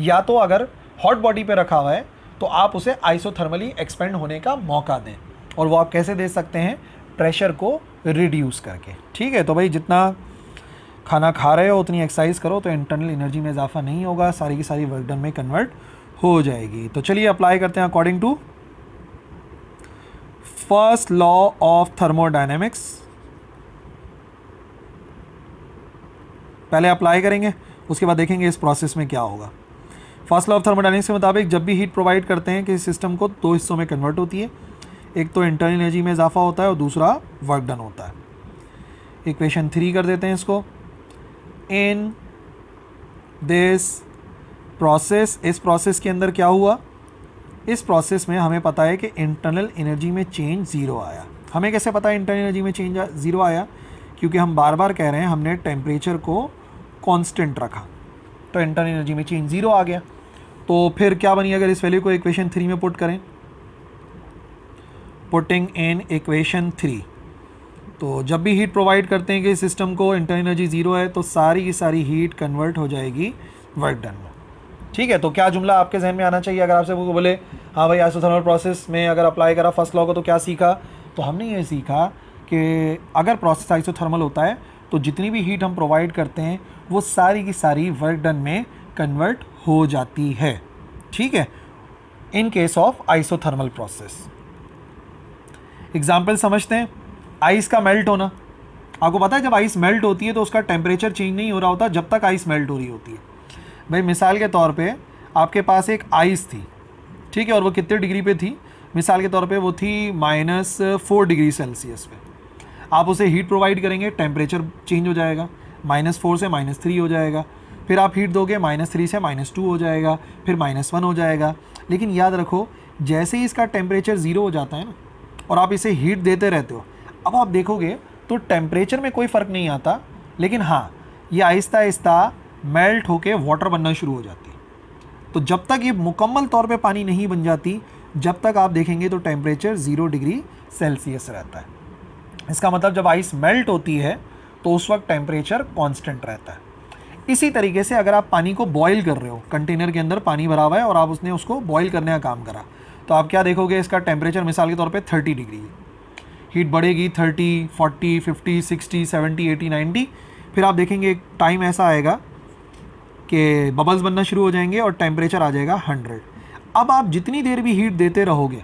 या तो अगर हॉट बॉडी पे रखा हुआ है तो आप उसे आइसोथर्मली एक्सपेंड होने का मौका दें और वो आप कैसे दे सकते हैं प्रेशर को रिड्यूस करके ठीक है तो भाई जितना खाना खा रहे हो उतनी एक्सरसाइज करो तो इंटरनल एनर्जी में इजाफा नहीं होगा सारी की सारी वर्कडन में कन्वर्ट हो जाएगी तो चलिए अप्लाई करते हैं according to first law of thermodynamics पहले अप्लाई करेंगे उसके बाद देखेंगे इस प्रोसेस में क्या होगा फर्स्ट लॉ ऑफ थर्मोडाइनमिक्स के मुताबिक जब भी हीट प्रोवाइड करते हैं किसी सिस्टम को दो हिस्सों में कन्वर्ट होती है एक तो इंटरनल एनर्जी में इजाफा होता है और दूसरा वर्क डन होता है इक्वेशन थ्री कर देते हैं इसको इन दिस प्रोसेस इस प्रोसेस के अंदर क्या हुआ इस प्रोसेस में हमें पता है कि इंटरनल एनर्जी में चेंज ज़ीरो आया हमें कैसे पता है इंटरनल एनर्जी में चेंज ज़ीरो आया क्योंकि हम बार बार कह रहे हैं हमने टेम्परेचर को कॉन्स्टेंट रखा तो इंटरनल एनर्जी में चेंज ज़ीरो आ गया तो फिर क्या बनी अगर इस वैल्यू को इक्वेशन थ्री में पुट करें पुटिंग इन इक्वेशन थ्री तो जब भी हीट प्रोवाइड करते हैं कि सिस्टम को इंटरनल एनर्जी ज़ीरो है तो सारी की सारी हीट कन्वर्ट हो जाएगी वर्क डन में ठीक है तो क्या जुमला आपके जहन में आना चाहिए अगर आपसे वो बोले हाँ भाई तो थर्मल प्रोसेस में अगर अप्लाई करा फर्स्ट लॉ को तो क्या सीखा तो हमने ये सीखा कि अगर प्रोसेस आइसोथर्मल होता है तो जितनी भी हीट हम प्रोवाइड करते हैं वो सारी की सारी वर्क डन में कन्वर्ट हो जाती है ठीक है in case of isothermal process example समझते हैं आइस का मेल्ट होना आपको पता है जब आइस मेल्ट होती है तो उसका टेम्परेचर चेंज नहीं हो रहा होता जब तक आइस मेल्ट हो रही होती है भाई मिसाल के तौर पे आपके पास एक आइस थी ठीक है और वो कितने डिग्री पे थी मिसाल के तौर पे वो थी माइनस फोर डिग्री सेल्सियस पे आप उसे हीट प्रोवाइड करेंगे टेम्परेचर चेंज हो जाएगा माइनस फोर से माइनस थ्री हो जाएगा फिर आप हीट दोगे माइनस थ्री से माइनस टू हो जाएगा फिर माइनस वन हो जाएगा लेकिन याद रखो जैसे ही इसका टेम्परेचर ज़ीरो हो जाता है ना और आप इसे हीट देते रहते हो अब आप देखोगे तो टेम्परेचर में कोई फ़र्क नहीं आता लेकिन हाँ ये आहिस्ता आहिस्ता मेल्ट होके वाटर बनना शुरू हो जाती तो जब तक ये मुकम्मल तौर पे पानी नहीं बन जाती जब तक आप देखेंगे तो टेम्परेचर ज़ीरो डिग्री सेल्सियस रहता है इसका मतलब जब आइस मेल्ट होती है तो उस वक्त टेम्परेचर कॉन्स्टेंट रहता है इसी तरीके से अगर आप पानी को बॉयल कर रहे हो कंटेनर के अंदर पानी भरा हुआ है और आप उसने उसको बॉयल करने का काम करा तो आप क्या देखोगे इसका टेम्परेचर मिसाल के तौर पे 30 डिग्री है हीट बढ़ेगी 30, 40, 50, 60, 70, 80, 90 फिर आप देखेंगे एक टाइम ऐसा आएगा कि बबल्स बनना शुरू हो जाएंगे और टेम्परेचर आ जाएगा हंड्रेड अब आप जितनी देर भी हीट देते रहोगे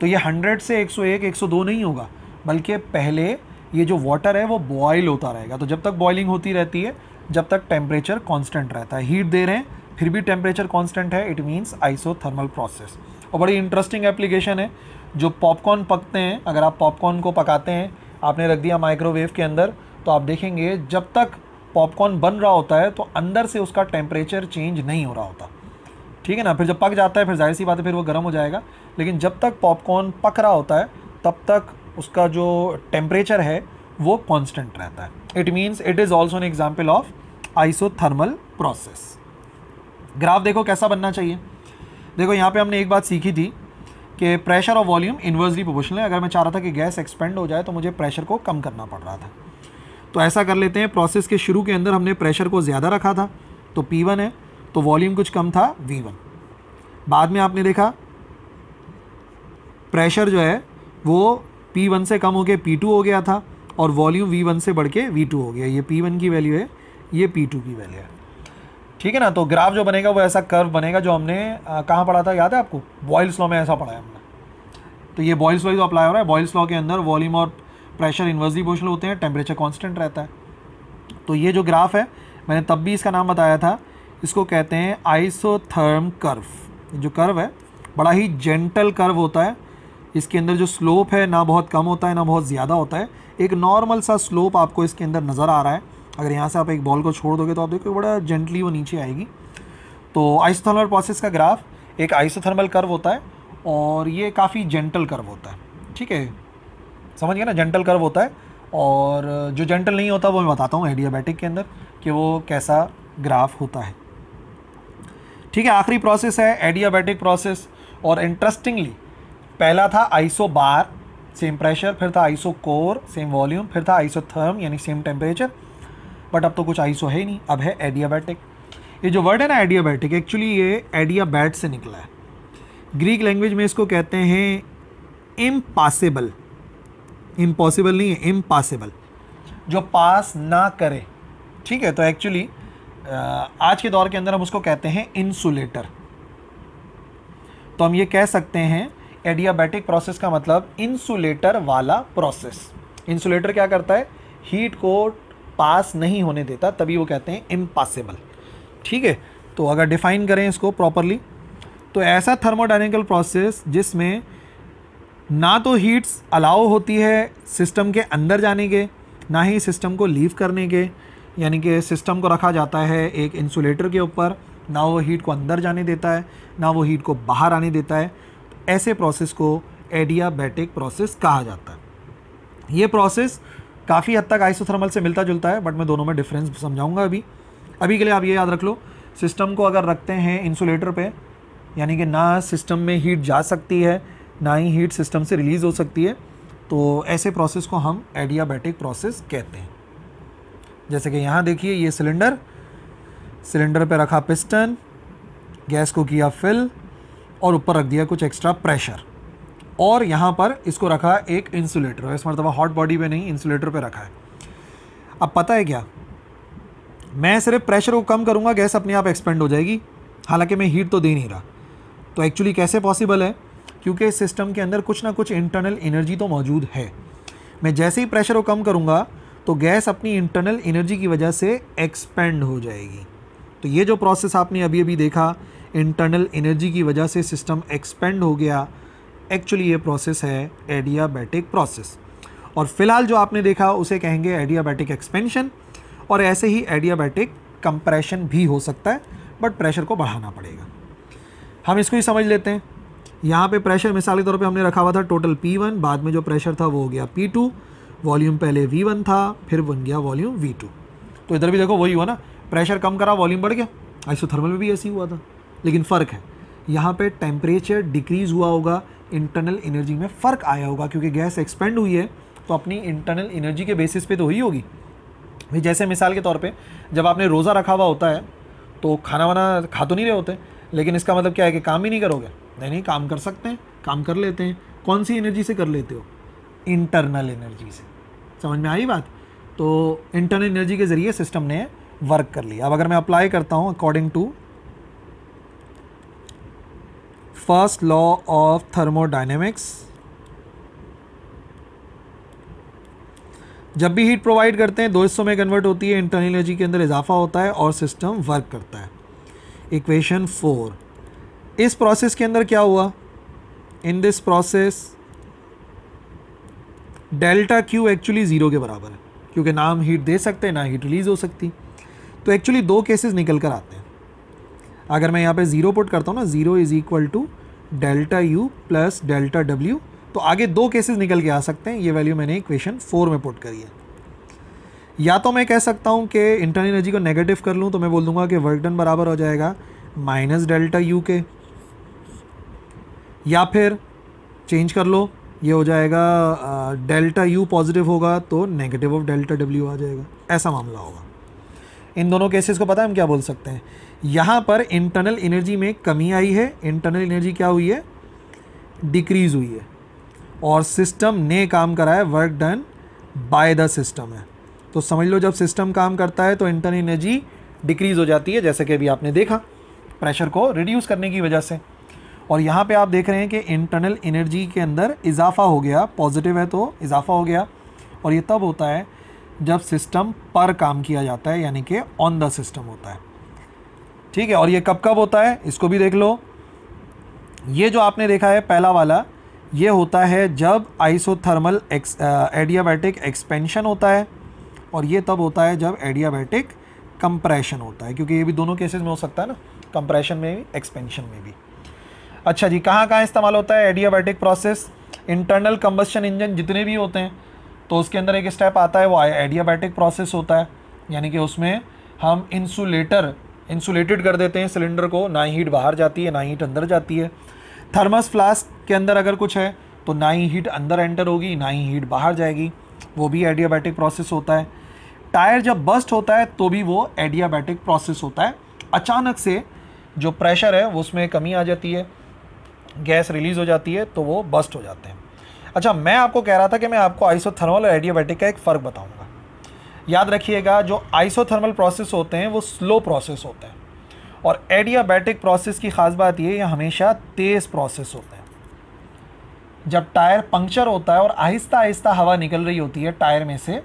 तो ये हंड्रेड से एक सौ एक एक सौ दो नहीं होगा बल्कि पहले ये जो वाटर है वो बॉयल होता रहेगा तो जब तक बॉयलिंग होती रहती है जब तक टेम्परेचर कांस्टेंट रहता है हीट दे रहे हैं फिर भी टेम्परेचर कांस्टेंट है इट मीन्स आइसोथर्मल प्रोसेस और बड़ी इंटरेस्टिंग एप्लीकेशन है जो पॉपकॉर्न पकते हैं अगर आप पॉपकॉर्न को पकाते हैं आपने रख दिया माइक्रोवेव के अंदर तो आप देखेंगे जब तक पॉपकॉर्न बन रहा होता है तो अंदर से उसका टेम्परेचर चेंज नहीं हो रहा होता ठीक है ना फिर जब पक जाता है फिर जाहिर सी बात है फिर वो गर्म हो जाएगा लेकिन जब तक पॉपकॉर्न पक रहा होता है तब तक उसका जो टेम्परेचर है वो कॉन्स्टेंट रहता है it means it is also an example of isothermal process graph देखो कैसा बनना चाहिए देखो यहाँ पे हमने एक बात सीखी थी कि प्रेशर और वॉल्यूम इन्वर्सली प्रोपोर्शनल है अगर मैं चाह रहा था कि गैस एक्सपेंड हो जाए तो मुझे प्रेशर को कम करना पड़ रहा था तो ऐसा कर लेते हैं प्रोसेस के शुरू के अंदर हमने प्रेशर को ज़्यादा रखा था तो पी वन है तो वॉल्यूम कुछ कम था वी वन बाद में आपने देखा प्रेशर जो है वो पी वन से कम होके पी टू हो गया था और वॉल्यूम वी वन से बढ़ के वी टू हो गया ये पी वन की वैल्यू है ये पी टू की वैल्यू है ठीक है ना तो ग्राफ जो बनेगा वो ऐसा कर्व बनेगा जो हमने कहाँ पढ़ा था याद है आपको बॉयल्स लॉ में ऐसा पढ़ा है हमने तो ये बॉयल्स लॉ जो अप्लाई हो रहा है बॉयल्स लॉ के अंदर वॉल्यूम और प्रेशर इन्वर्सली प्रोपोर्शनल होते हैं टेम्परेचर कॉन्स्टेंट रहता है तो ये जो ग्राफ है मैंने तब भी इसका नाम बताया था इसको कहते हैं आइसोथर्म कर्व जो कर्व है बड़ा ही जेंटल कर्व होता है इसके अंदर जो स्लोप है ना बहुत कम होता है ना बहुत ज़्यादा होता है एक नॉर्मल सा स्लोप आपको इसके अंदर नज़र आ रहा है अगर यहाँ से आप एक बॉल को छोड़ दोगे तो आप देखो बड़ा जेंटली वो नीचे आएगी तो आइसोथर्मल प्रोसेस का ग्राफ एक आइसोथर्मल कर्व होता है और ये काफ़ी जेंटल कर्व होता है ठीक है समझ गए ना जेंटल कर्व होता है और जो जेंटल नहीं होता वो मैं बताता हूँ एडियाबैटिक के अंदर कि वो कैसा ग्राफ होता है ठीक है आखिरी प्रोसेस है एडियाबैटिक प्रोसेस और इंटरेस्टिंगली पहला था आइसो बार सेम प्रेशर फिर था आइसो कोर सेम वॉल्यूम फिर था आइसो थर्म यानी सेम टेम्परेचर बट अब तो कुछ आइसो है ही नहीं अब है एडियाबैटिक ये जो वर्ड है ना एडियाबैटिक एक्चुअली ये एडियाबैट से निकला है ग्रीक लैंग्वेज में इसको कहते हैं इम्पासिबल इम्पॉसिबल नहीं है इम्पॉसिबल जो पास ना करे ठीक है तो एक्चुअली uh, आज के दौर के अंदर हम उसको कहते हैं इंसुलेटर तो हम ये कह सकते हैं एडियाबैटिक प्रोसेस का मतलब इंसुलेटर वाला प्रोसेस इंसुलेटर क्या करता है हीट को पास नहीं होने देता तभी वो कहते हैं इम्पॉसिबल ठीक है तो अगर डिफाइन करें इसको प्रॉपरली तो ऐसा थर्मोडाइनिकल प्रोसेस जिसमें ना तो हीट्स अलाउ होती है सिस्टम के अंदर जाने के ना ही सिस्टम को लीव करने के यानी कि सिस्टम को रखा जाता है एक इंसुलेटर के ऊपर ना वो हीट को अंदर जाने देता है ना वो हीट को बाहर आने देता है तो ऐसे प्रोसेस को एडियाबैटिक प्रोसेस कहा जाता है ये प्रोसेस काफ़ी हद तक आइसोथर्मल से मिलता जुलता है बट मैं दोनों में डिफरेंस समझाऊंगा अभी अभी के लिए आप ये याद रख लो सिस्टम को अगर रखते हैं इंसुलेटर पे यानी कि ना सिस्टम में हीट जा सकती है ना ही हीट सिस्टम से रिलीज़ हो सकती है तो ऐसे प्रोसेस को हम एडियाबैटिक प्रोसेस कहते हैं जैसे कि यहाँ देखिए ये सिलेंडर सिलेंडर पर रखा पिस्टन गैस को किया फिल और ऊपर रख दिया कुछ एक्स्ट्रा प्रेशर और यहाँ पर इसको रखा एक इंसुलेटर इस मरतबा हॉट बॉडी पे नहीं इंसुलेटर पे रखा है अब पता है क्या मैं सिर्फ प्रेशर को कम करूँगा गैस अपने आप एक्सपेंड हो जाएगी हालांकि मैं हीट तो दे नहीं रहा तो एक्चुअली कैसे पॉसिबल है क्योंकि इस सिस्टम के अंदर कुछ ना कुछ इंटरनल एनर्जी तो मौजूद है मैं जैसे ही प्रेशर को कम करूँगा तो गैस अपनी इंटरनल एनर्जी की वजह से एक्सपेंड हो जाएगी तो ये जो प्रोसेस आपने अभी अभी देखा इंटरनल एनर्जी की वजह से सिस्टम एक्सपेंड हो गया एक्चुअली ये प्रोसेस है एडियाबैटिक प्रोसेस और फिलहाल जो आपने देखा उसे कहेंगे एडियाबैटिक एक्सपेंशन और ऐसे ही एडियाबैटिक कंप्रेशन भी हो सकता है बट प्रेशर को बढ़ाना पड़ेगा हम इसको ही समझ लेते हैं यहाँ पे प्रेशर मिसाल के तौर पे हमने रखा हुआ था टोटल P1 बाद में जो प्रेशर था वो हो गया P2 वॉल्यूम पहले V1 था फिर बन गया वॉल्यूम V2 तो इधर भी देखो वही हुआ ना प्रेशर कम करा वॉल्यूम बढ़ गया आइसोथर्मल में भी ऐसे ही हुआ था लेकिन फ़र्क है यहाँ पे टेम्परेचर डिक्रीज़ हुआ होगा इंटरनल एनर्जी में फ़र्क आया होगा क्योंकि गैस एक्सपेंड हुई है तो अपनी इंटरनल एनर्जी के बेसिस पे तो वही होगी भाई जैसे मिसाल के तौर पर जब आपने रोज़ा रखा हुआ होता है तो खाना वाना खा तो नहीं रहे होते लेकिन इसका मतलब क्या है कि काम ही नहीं करोगे नहीं काम कर सकते हैं काम कर लेते हैं कौन सी एनर्जी से कर लेते हो इंटरनल एनर्जी से समझ में आई बात तो इंटरनल एनर्जी के ज़रिए सिस्टम ने वर्क कर लिया अब अगर मैं अप्लाई करता हूँ according to first law of thermodynamics जब भी हीट प्रोवाइड करते हैं दो हिस्सों में कन्वर्ट होती है इंटरनल एनर्जी के अंदर इजाफा होता है और सिस्टम वर्क करता है इक्वेशन फोर इस प्रोसेस के अंदर क्या हुआ in this process delta Q actually zero के बराबर है क्योंकि ना हम हीट दे सकते हैं ना हीट रिलीज़ हो सकती तो एक्चुअली दो केसेस निकल कर आते हैं अगर मैं यहाँ पे ज़ीरो पुट करता हूँ ना zero is equal to delta U plus delta W तो आगे दो केसेस निकल के आ सकते हैं ये वैल्यू मैंने इक्वेशन फोर में पुट करी है या तो मैं कह सकता हूँ कि इंटरनल एनर्जी को नेगेटिव कर लूँ तो मैं बोल दूंगा कि वर्क डन बराबर हो जाएगा माइनस डेल्टा यू के या फिर चेंज कर लो ये हो जाएगा डेल्टा यू पॉजिटिव होगा तो नेगेटिव ऑफ डेल्टा डब्ल्यू आ जाएगा ऐसा मामला होगा इन दोनों केसेस को पता है हम क्या बोल सकते हैं यहाँ पर इंटरनल एनर्जी में कमी आई है इंटरनल एनर्जी क्या हुई है डिक्रीज हुई है और सिस्टम ने काम करा है work done by the system है तो समझ लो जब सिस्टम काम करता है तो इंटरनल एनर्जी डिक्रीज़ हो जाती है जैसे कि अभी आपने देखा प्रेशर को रिड्यूस करने की वजह से और यहाँ पे आप देख रहे हैं कि इंटरनल एनर्जी के अंदर इजाफा हो गया पॉजिटिव है तो इजाफा हो गया और ये तब होता है जब सिस्टम पर काम किया जाता है यानी कि ऑन द सिस्टम होता है ठीक है और ये कब कब होता है इसको भी देख लो ये जो आपने देखा है पहला वाला ये होता है जब आइसोथर्मल एक्स एडियाबैटिक एक्सपेंशन होता है और ये तब होता है जब एडियाबैटिक कंप्रेशन होता है क्योंकि ये भी दोनों केसेस में हो सकता है ना कंप्रेशन में भी एक्सपेंशन में भी अच्छा जी कहाँ कहाँ इस्तेमाल होता है adiabatic process internal combustion engine जितने भी होते हैं तो उसके अंदर एक स्टेप आता है वो एडियाबैटिक प्रोसेस होता है यानी कि उसमें हम इंसुलेटर इंसुलेटेड कर देते हैं सिलेंडर को ना ही हीट बाहर जाती है ना हीट अंदर जाती है थर्मस फ्लास्क के अंदर अगर कुछ है तो ना ही हीट अंदर एंटर होगी ना ही हीट बाहर जाएगी वो भी एडियाबैटिक प्रोसेस होता है टायर जब बस्ट होता है तो भी वो एडियाबैटिक प्रोसेस होता है अचानक से जो प्रेशर है उसमें कमी आ जाती है गैस रिलीज़ हो जाती है तो वो बस्ट हो जाते हैं अच्छा मैं आपको कह रहा था कि मैं आपको आइसोथर्मल और एडियाबैटिक का एक फ़र्क बताऊंगा याद रखिएगा जो आइसोथर्मल प्रोसेस होते हैं वो स्लो प्रोसेस होते हैं और एडियाबैटिक प्रोसेस की ख़ास बात ये है हमेशा तेज़ प्रोसेस होते हैं जब टायर पंक्चर होता है और आहिस्ता आहिस्ता हवा निकल रही होती है टायर में से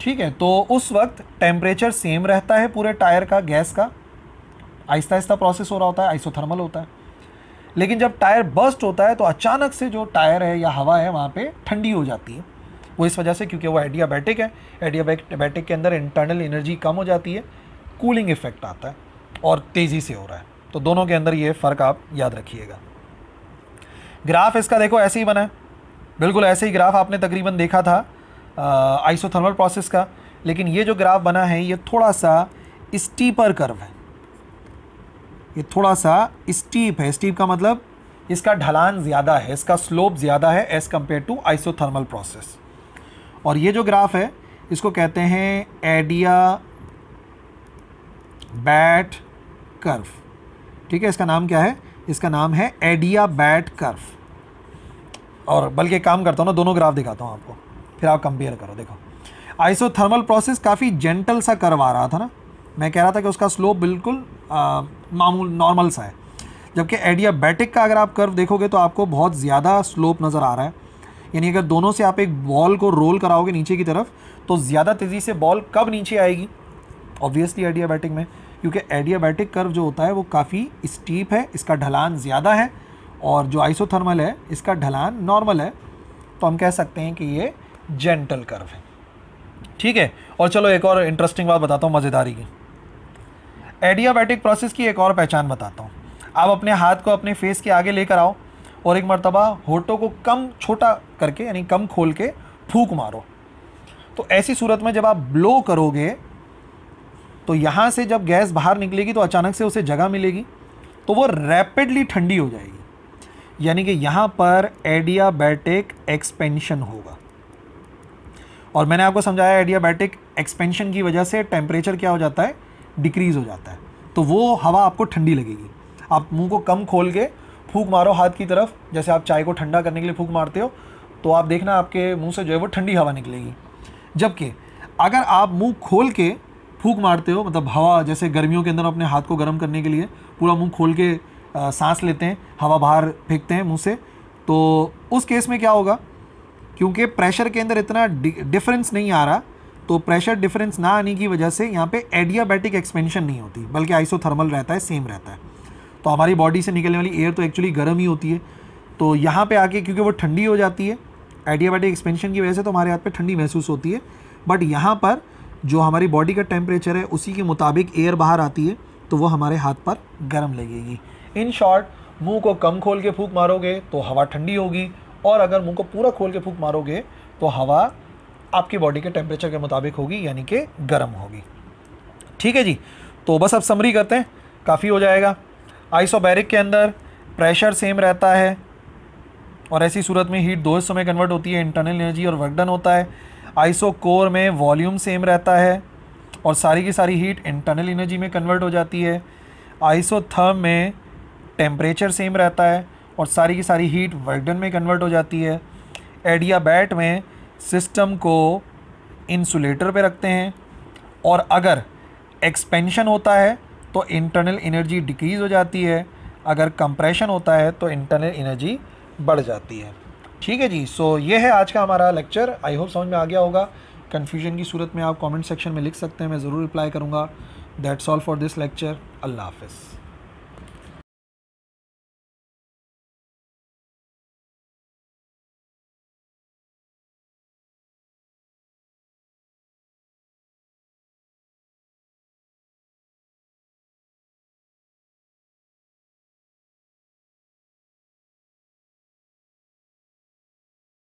ठीक है तो उस वक्त टेम्परेचर सेम रहता है पूरे टायर का गैस का आहिस्ता आहिस्ता प्रोसेस हो रहा होता है आइसोथर्मल होता है लेकिन जब टायर बस्ट होता है तो अचानक से जो टायर है या हवा है वहाँ पे ठंडी हो जाती है वो इस वजह से क्योंकि वो एडियाबैटिक है एडियाबैटिक के अंदर इंटरनल एनर्जी कम हो जाती है कूलिंग इफेक्ट आता है और तेज़ी से हो रहा है तो दोनों के अंदर ये फ़र्क आप याद रखिएगा ग्राफ इसका देखो ऐसे ही बना है बिल्कुल ऐसे ही ग्राफ आपने तकरीबन देखा था आइसोथर्मल प्रोसेस का लेकिन ये जो ग्राफ बना है ये थोड़ा सा स्टीपर कर्व है ये थोड़ा सा स्टीप है स्टीप का मतलब इसका ढलान ज़्यादा है इसका स्लोप ज़्यादा है as compare to isothermal process और ये जो ग्राफ है इसको कहते हैं एडिया बैट कर्व ठीक है इसका नाम क्या है इसका नाम है एडिया बैट कर्व और बल्कि काम करता हूँ ना दोनों ग्राफ दिखाता हूँ आपको फिर आप कंपेयर करो देखो आइसोथर्मल प्रोसेस काफ़ी जेंटल सा करवा रहा था ना मैं कह रहा था कि उसका स्लोप बिल्कुल मामूल नॉर्मल सा है जबकि एडियाबैटिक का अगर आप कर्व देखोगे तो आपको बहुत ज़्यादा स्लोप नज़र आ रहा है यानी अगर दोनों से आप एक बॉल को रोल कराओगे नीचे की तरफ तो ज़्यादा तेज़ी से बॉल कब नीचे आएगी ऑब्वियसली एडियाबैटिक में क्योंकि एडियाबैटिक कर्व जो होता है वो काफ़ी स्टीप है इसका ढलान ज़्यादा है और जो आइसोथर्मल है इसका ढलान नॉर्मल है तो हम कह सकते हैं कि ये जेंटल कर्व है ठीक है और चलो एक और इंटरेस्टिंग बात बताता हूँ मज़ेदारी की एडियाबैटिक प्रोसेस की एक और पहचान बताता हूँ आप अपने हाथ को अपने फेस के आगे लेकर आओ और एक मरतबा होठों को कम छोटा करके यानी कम खोल के फूक मारो तो ऐसी सूरत में जब आप ब्लो करोगे तो यहाँ से जब गैस बाहर निकलेगी तो अचानक से उसे जगह मिलेगी तो वो रैपिडली ठंडी हो जाएगी यानी कि यहाँ पर एडियाबैटिक एक्सपेंशन होगा और मैंने आपको समझाया एडियाबैटिक एक्सपेंशन की वजह से टेम्परेचर क्या हो जाता है डिक्रीज़ हो जाता है तो वो हवा आपको ठंडी लगेगी आप मुंह को कम खोल के फूक मारो हाथ की तरफ जैसे आप चाय को ठंडा करने के लिए फूक मारते हो तो आप देखना आपके मुंह से जो है वो ठंडी हवा निकलेगी जबकि अगर आप मुंह खोल के फूक मारते हो मतलब हवा जैसे गर्मियों के अंदर अपने हाथ को गर्म करने के लिए पूरा मुंह खोल के आ, सांस लेते हैं हवा बाहर फेंकते हैं मुंह से तो उस केस में क्या होगा क्योंकि प्रेशर के अंदर इतना डिफरेंस नहीं आ रहा तो प्रेशर डिफरेंस ना आने की वजह से यहाँ पे एडियाबैटिक एक्सपेंशन नहीं होती बल्कि आइसोथर्मल रहता है सेम रहता है तो हमारी बॉडी से निकलने वाली एयर तो एक्चुअली गर्म ही होती है तो यहाँ पे आके क्योंकि वो ठंडी हो जाती है एडियाबैटिक एक्सपेंशन की वजह से तो हमारे हाथ पे ठंडी महसूस होती है बट यहाँ पर जो हमारी बॉडी का टेम्परेचर है उसी के मुताबिक एयर बाहर आती है तो वो हमारे हाथ पर गर्म लगेगी इन शॉर्ट मुंह को कम खोल के फूक मारोगे तो हवा ठंडी होगी और अगर मुंह को पूरा खोल के फूक मारोगे तो हवा आपकी बॉडी के टेम्परेचर के मुताबिक होगी यानी कि गर्म होगी ठीक है जी तो बस अब समरी करते हैं काफ़ी हो जाएगा आइसोबैरिक के अंदर प्रेशर सेम रहता है और ऐसी सूरत में हीट दो हिस्सों में कन्वर्ट होती है इंटरनल एनर्जी और वर्कडन होता है आइसो कोर में वॉल्यूम सेम रहता है और सारी की सारी हीट इंटरनल एनर्जी में कन्वर्ट हो जाती है आइसो थर्म में टेम्परेचर सेम रहता है और सारी की सारी हीट वर्कडन में कन्वर्ट हो जाती है एडिया बैट में सिस्टम को इंसुलेटर पे रखते हैं और अगर एक्सपेंशन होता है तो इंटरनल एनर्जी डिक्रीज़ हो जाती है अगर कंप्रेशन होता है तो इंटरनल एनर्जी बढ़ जाती है ठीक है जी सो so, ये है आज का हमारा लेक्चर आई होप समझ में आ गया होगा कन्फ्यूजन की सूरत में आप कॉमेंट सेक्शन में लिख सकते हैं मैं ज़रूर रिप्लाई करूँगा that's all for this lecture अल्लाह हाफिज़